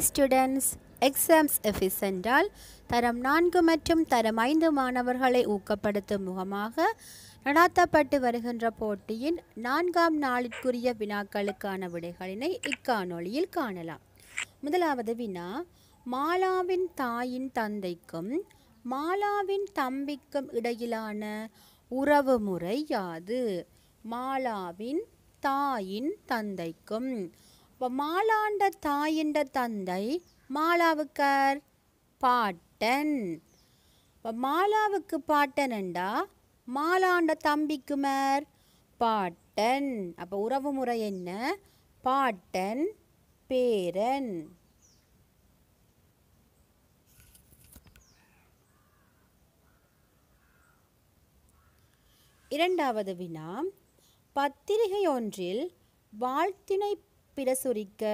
hi students exams fps என்றால் தரம் நான்கு மற்றும் தரம் ஐந்து மாணவர்களை ஊக்கப்படுத்தும் முகமாக நடாத்தப்பட்டு வருகின்ற போட்டியின் நான்காம் நாளிற்குரிய வினாக்களுக்கான விடைகளினை இக்காணொளியில் காணலாம் முதலாவது வினா மாலாவின் தாயின் தந்தைக்கும் மாலாவின் தம்பிக்கும் இடையிலான உறவு முறை யாது மாலாவின் தாயின் தந்தைக்கும் இப்போ மாலாண்ட தாயின்ற தந்தை மாலாவுக்கர் பாட்டன் இப்போ மாலாவுக்கு பாட்டனண்டா மாலாண்ட தம்பிக்குமர் பாட்டன் அப்போ உறவு முறை என்ன பாட்டன் பேரன் இரண்டாவது வினா பத்திரிகை ஒன்றில் வாழ்த்தினை பிரசுரிக்க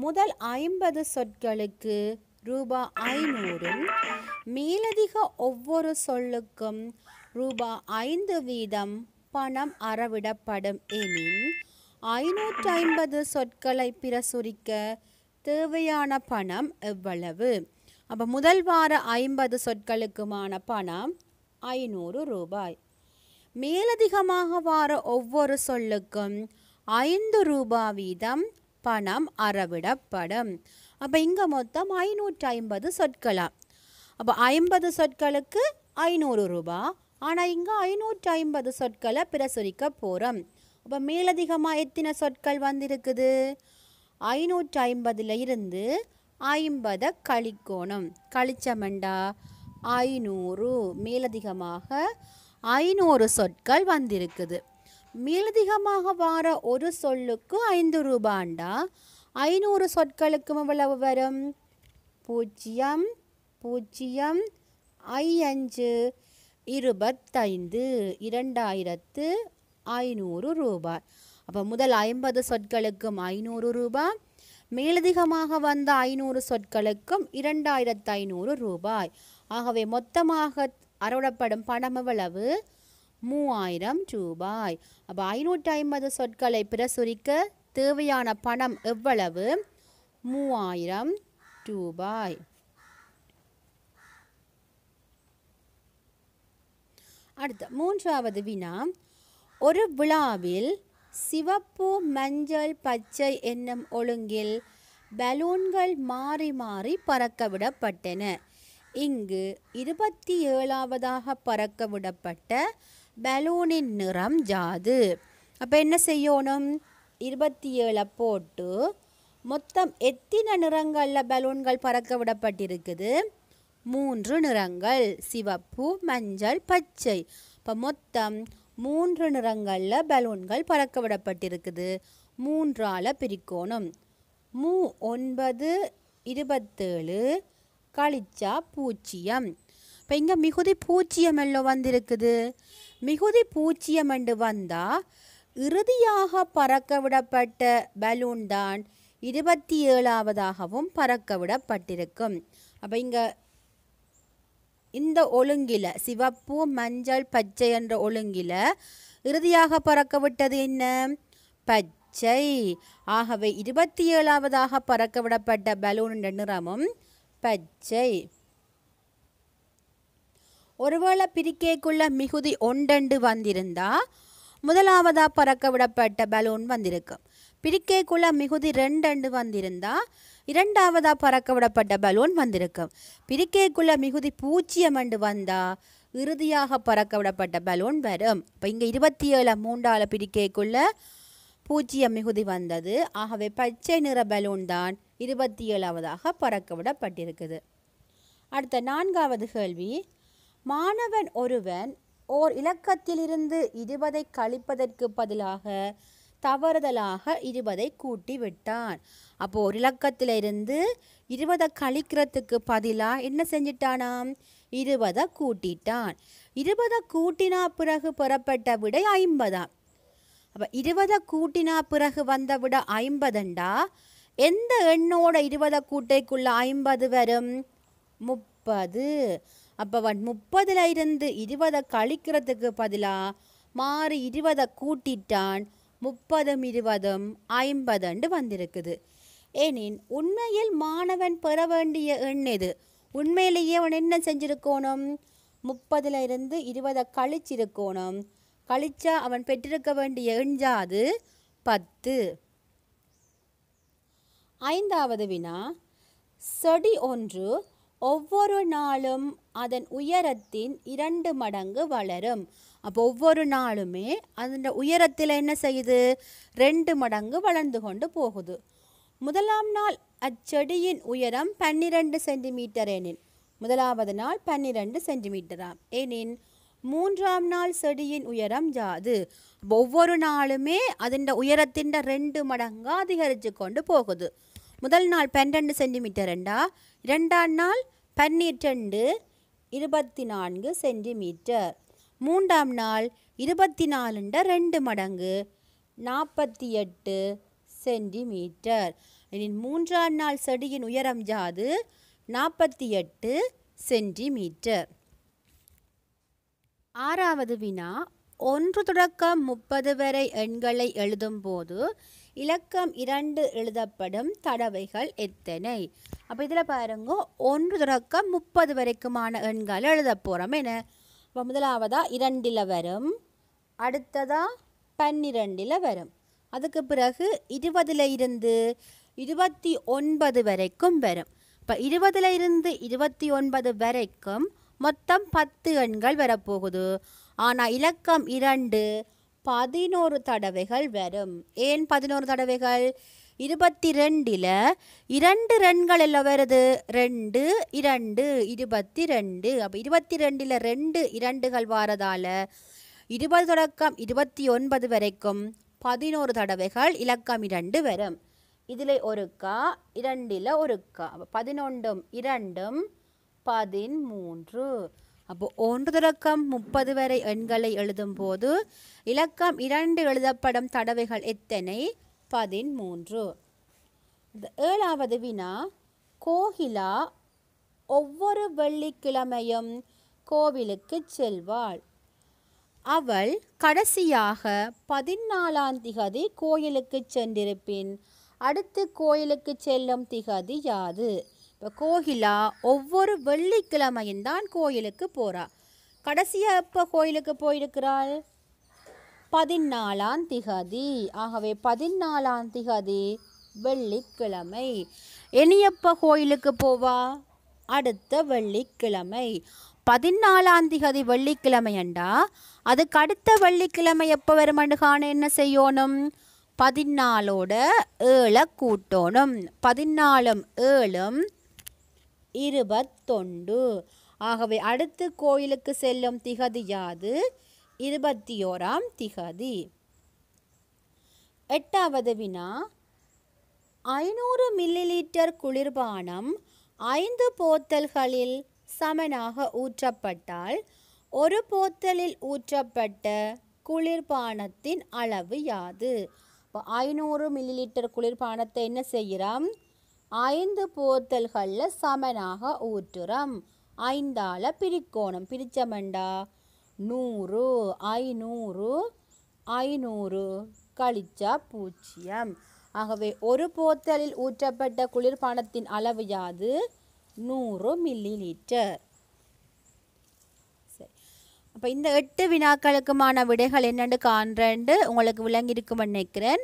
முதல் ஐம்பது சொற்களுக்கு ரூபா ஐநூறும் மேலதிக ஒவ்வொரு சொல்லுக்கும் ரூபா ஐந்து வீதம் பணம் அறவிடப்படும் எனின் ஐநூற்றி ஐம்பது சொற்களை பிரசுரிக்க தேவையான பணம் எவ்வளவு அப்போ முதல் வார ஐம்பது சொற்களுக்குமான பணம் ஐநூறு ரூபாய் மேலதிகமாக வார ஒவ்வொரு சொல்லுக்கும் ஐந்து ரூபா வீதம் பணம் அறவிடப்படும் அப்போ இங்கே மொத்தம் ஐநூற்றி ஐம்பது சொற்களா அப்போ ஐம்பது சொற்களுக்கு ஐநூறு ரூபா ஆனால் இங்கே ஐநூற்றி ஐம்பது சொற்களை பிரசுரிக்க போகிறோம் அப்போ மேலதிகமாக எத்தனை சொற்கள் வந்திருக்குது ஐநூற்றி ஐம்பதுல இருந்து ஐம்பதை கழிக்கோணும் கழிச்சமெண்டா ஐநூறு மேலதிகமாக ஐநூறு சொற்கள் வந்திருக்குது மேலதிகமாக வார ஒரு சொல்லுக்கு ஐந்து ரூபாண்டா ஐநூறு சொற்களுக்கும் எவ்வளவு வரும் பூஜ்ஜியம் பூஜ்ஜியம் ஐயஞ்சு இருபத்தைந்து இரண்டாயிரத்து ஐநூறு ரூபாய் அப்போ முதல் ஐம்பது சொற்களுக்கும் ஐநூறு ரூபாய் மேலதிகமாக வந்த ஐநூறு சொற்களுக்கும் இரண்டாயிரத்து ஐநூறு ரூபாய் ஆகவே மொத்தமாக அறவிடப்படும் பணம் எவ்வளவு மூவாயிரம் ரூபாய் அப்போ ஐநூற்றி ஐம்பது சொற்களை பிரசுரிக்க தேவையான பணம் எவ்வளவு மூவாயிரம் ரூபாய் அடுத்த மூன்றாவது வினா ஒரு விழாவில் சிவப்பு மஞ்சள் பச்சை என்னும் ஒழுங்கில் பலூன்கள் மாறி மாறி பறக்க விடப்பட்டன இங்கு இருபத்தி ஏழாவதாக பறக்க விடப்பட்ட பலூனின் நிறம் ஜாது அப்போ என்ன செய்யணும் இருபத்தி ஏழை போட்டு மொத்தம் எத்தனை நிறங்களில் பலூன்கள் பறக்க விடப்பட்டிருக்குது மூன்று நிறங்கள் சிவப்பு மஞ்சள் பச்சை இப்போ மொத்தம் மூன்று நிறங்களில் பலூன்கள் பறக்க விடப்பட்டிருக்குது மூன்றால் பிரிக்கோணும் மூ ஒன்பது இருபத்தேழு கழிச்சா பூஜ்ஜியம் இப்போ இங்கே மிகுதி பூச்சியம் எல்லோ வந்திருக்குது மிகுதி பூச்சியம் என்று வந்தால் இறுதியாக பறக்க விடப்பட்ட பலூன் தான் இருபத்தி ஏழாவதாகவும் பறக்க விடப்பட்டிருக்கும் அப்போ இங்கே இந்த ஒழுங்கில சிவப்பு மஞ்சள் பச்சை என்ற ஒழுங்கில இறுதியாக பறக்க விட்டது என்ன பச்சை ஆகவே இருபத்தி ஏழாவதாக பறக்க விடப்பட்ட என்ற நிறமும் பச்சை ஒருவேளை பிரிக்கேக்குள்ள மிகுதி ஒன்றண்டு வந்திருந்தா முதலாவதாக பறக்க விடப்பட்ட பலூன் வந்திருக்கும் பிரிக்கேக்குள்ள மிகுதி ரெண்டண்டு வந்திருந்தா இரண்டாவதாக பறக்க விடப்பட்ட பலூன் வந்திருக்கும் பிரிக்கேக்குள்ள மிகுதி பூஜ்ஜியம் அண்டு வந்தால் இறுதியாக பறக்க விடப்பட்ட பலூன் வரும் இப்போ இங்கே இருபத்தி ஏழு மூன்றால் பிரிக்கேக்குள்ள பூஜ்ஜியம் மிகுதி வந்தது ஆகவே பச்சை நிற பலூன் தான் இருபத்தி ஏழாவதாக பறக்க விடப்பட்டிருக்குது அடுத்த நான்காவது கேள்வி மாணவன் ஒருவன் ஓர் இலக்கத்திலிருந்து இருபதை கழிப்பதற்கு பதிலாக தவறுதலாக இருபதை கூட்டி விட்டான் அப்போது ஒரு இலக்கத்திலிருந்து இருபதை கழிக்கிறதுக்கு பதிலாக என்ன செஞ்சிட்டானாம் இருபதை கூட்டிட்டான் இருபதை கூட்டினா பிறகு பெறப்பட்ட விடை ஐம்பதா அப்போ இருபதை கூட்டினா பிறகு வந்த விட ஐம்பதுண்டா எந்த எண்ணோட இருபதை கூட்டைக்குள்ள ஐம்பது வரும் முப்பது அப்போ அவன் முப்பதில் இருந்து இருபதை கழிக்கிறதுக்கு பதிலாக மாறி இருபதை கூட்டிட்டான் முப்பதும் இருபதும் ஐம்பதுண்டு வந்திருக்குது ஏனின் உண்மையில் மாணவன் பெற வேண்டிய எண் இது உண்மையிலேயே அவன் என்ன செஞ்சிருக்கணும் முப்பதில் இருந்து இருபதை கழிச்சிருக்கோணும் கழிச்சா அவன் பெற்றிருக்க வேண்டிய எண்ஜா அது பத்து ஐந்தாவது வினா செடி ஒன்று ஒவ்வொரு நாளும் அதன் உயரத்தின் இரண்டு மடங்கு வளரும் அப்போ ஒவ்வொரு நாளுமே அதன் உயரத்தில் என்ன செய்யுது ரெண்டு மடங்கு வளர்ந்து கொண்டு போகுது முதலாம் நாள் அச்செடியின் உயரம் பன்னிரண்டு சென்டிமீட்டர் எனின் முதலாவது நாள் பன்னிரண்டு சென்டிமீட்டராம் எனின் மூன்றாம் நாள் செடியின் உயரம் ஜாது ஒவ்வொரு நாளுமே அதன் உயரத்தின் ரெண்டு மடங்கு அதிகரித்து கொண்டு போகுது முதல் நாள் பன்னெண்டு சென்டிமீட்டர் ரெண்டா ரெண்டாம் நாள் பன்னிரெண்டு இருபத்தி நான்கு சென்டிமீட்டர் மூன்றாம் நாள் இருபத்தி நாலுண்ட ரெண்டு மடங்கு நாற்பத்தி எட்டு சென்டிமீட்டர் எனின் மூன்றாம் நாள் செடியின் உயரம் ஜாது நாற்பத்தி எட்டு சென்டிமீட்டர் ஆறாவது வினா ஒன்று தொடக்கம் முப்பது வரை எண்களை எழுதும்போது இலக்கம் இரண்டு எழுதப்படும் தடவைகள் எத்தனை அப்போ இதில் பாருங்க ஒன்று தொடக்கம் முப்பது வரைக்குமான எண்கள் எழுத போகிறோம் என்ன இப்போ முதலாவதாக இரண்டில் வரும் அடுத்ததாக பன்னிரெண்டில் வரும் அதுக்கு பிறகு இருபதில் இருந்து இருபத்தி ஒன்பது வரைக்கும் வரும் இப்போ இருபதில் இருந்து இருபத்தி ஒன்பது வரைக்கும் மொத்தம் பத்து எண்கள் வரப்போகுது ஆனால் இலக்கம் இரண்டு பதினோரு தடவைகள் வரும் ஏன் பதினோரு தடவைகள் இருபத்தி ரெண்டில் இரண்டு ரெண்கள் எல்லாம் வருது ரெண்டு இரண்டு இருபத்தி ரெண்டு அப்போ இருபத்தி ரெண்டில் ரெண்டு இரண்டுகள் வாரதால் இருபது தொடக்கம் இருபத்தி ஒன்பது வரைக்கும் பதினோரு தடவைகள் இலக்கம் இரண்டு வரும் இதில் ஒருக்கா இரண்டில் ஒருக்கா பதினொன்றும் இரண்டும் பதிமூன்று அப்போ ஒன்று தொடக்கம் முப்பது வரை எண்களை எழுதும் போது இலக்கம் இரண்டு எழுதப்படும் தடவைகள் எத்தனை பதிமூன்று ஏழாவது வினா கோகிலா ஒவ்வொரு வெள்ளிக்கிழமையும் கோவிலுக்கு செல்வாள் அவள் கடைசியாக பதினாலாம் திகதி கோயிலுக்கு சென்றிருப்பின் அடுத்து கோயிலுக்கு செல்லும் திகதி யாது இப்போ கோகிலா ஒவ்வொரு வெள்ளிக்கிழமையும் தான் கோயிலுக்கு போகிறா கடைசியாக எப்போ கோயிலுக்கு போயிருக்கிறாள் பதினாலாம் திகதி ஆகவே பதினாலாம் திகதி வெள்ளிக்கிழமை இனியப்ப கோயிலுக்கு போவா அடுத்த வெள்ளிக்கிழமை பதினாலாம் திகதி வெள்ளிக்கிழமை அண்டா அதுக்கு அடுத்த வெள்ளிக்கிழமை எப்போ வருமெண்டு என்ன செய்யணும் பதினாலோட ஏழை கூட்டணும் பதினாலும் ஏழும் இருபத்தொண்டு ஆகவே அடுத்து கோயிலுக்கு செல்லும் திகதி யாது இருபத்தி ஓராம் திகதி எட்டாவது வினா ஐநூறு மில்லி லீட்டர் குளிர்பானம் ஐந்து போத்தல்களில் சமனாக ஊற்றப்பட்டால் ஒரு போத்தலில் ஊற்றப்பட்ட குளிர்பானத்தின் அளவு யாது இப்போ ஐநூறு மில்லி லீட்டர் குளிர்பானத்தை என்ன செய்கிறோம் ஐந்து போத்தல்களில் சமனாக ஊற்றுறம் ஐந்தால பிரிக்கோணம் பிரிச்சமண்டா நூறு ஐநூறு ஐநூறு கழிச்சா பூஜ்ஜியம் ஆகவே ஒரு போத்தலில் ஊற்றப்பட்ட குளிர்பானத்தின் அளவு யாது நூறு மில்லி லிட்டர் அப்போ இந்த எட்டு வினாக்களுக்குமான விடைகள் என்னென்னு காண்றேன்ட்டு உங்களுக்கு விளங்கியிருக்கும்னு நினைக்கிறேன்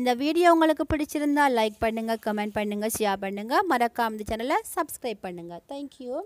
இந்த வீடியோ உங்களுக்கு பிடிச்சிருந்தா லைக் பண்ணுங்கள் கமெண்ட் பண்ணுங்கள் ஷேர் பண்ணுங்கள் மறக்காம இந்த சேனலை சப்ஸ்கிரைப் பண்ணுங்கள் தேங்க்யூ